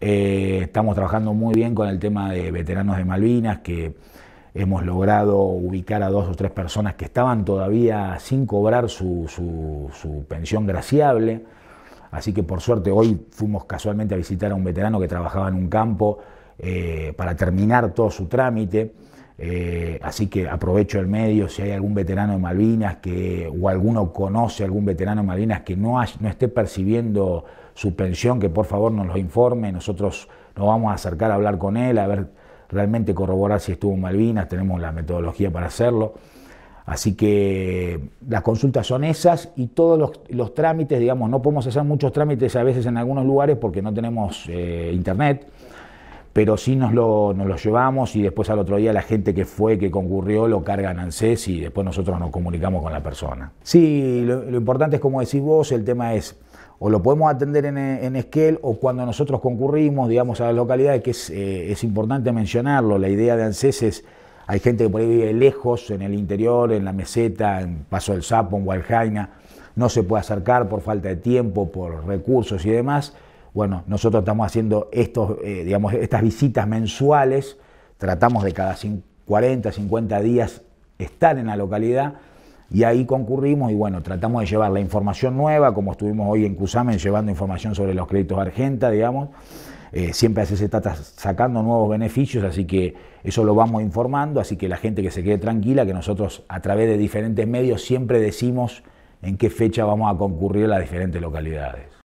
Eh, estamos trabajando muy bien con el tema de veteranos de Malvinas, que hemos logrado ubicar a dos o tres personas que estaban todavía sin cobrar su, pensión graciable. Así que por suerte hoy fuimos casualmente a visitar a un veterano que trabajaba en un campo eh, para terminar todo su trámite. Eh, así que aprovecho el medio si hay algún veterano de Malvinas que, o alguno conoce algún veterano de Malvinas que no, esté percibiendo su pensión, que por favor nos lo informe. Nosotros nos vamos a acercar a hablar con él, a ver realmente corroborar si estuvo en Malvinas. Tenemos la metodología para hacerlo. Así que las consultas son esas y todos los, trámites, digamos, no podemos hacer muchos trámites a veces en algunos lugares porque no tenemos eh, internet pero sí nos lo, llevamos y después al otro día la gente que fue, que concurrió, lo carga cargan ANSES y después nosotros nos comunicamos con la persona. Sí, lo, importante es como decís vos, el tema es o lo podemos atender en, Esquel o cuando nosotros concurrimos, digamos, a las localidades, que eh, es, importante mencionarlo, la idea de ANSES es, hay gente que por ahí vive lejos, en el interior, en la meseta, en Paso del Sapo, en Gualjaina, no se puede acercar por falta de tiempo, por recursos y demás, bueno, nosotros estamos haciendo estos, eh, digamos, estas visitas mensuales, tratamos de cada 40, 50 días estar en la localidad y ahí concurrimos y bueno, tratamos de llevar la información nueva, como estuvimos hoy en Cusamen llevando información sobre los créditos Argenta, digamos. Eh, siempre se está sacando nuevos beneficios, así que eso lo vamos informando, así que la gente que se quede tranquila, que nosotros a través de diferentes medios siempre decimos en qué fecha vamos a concurrir a las diferentes localidades.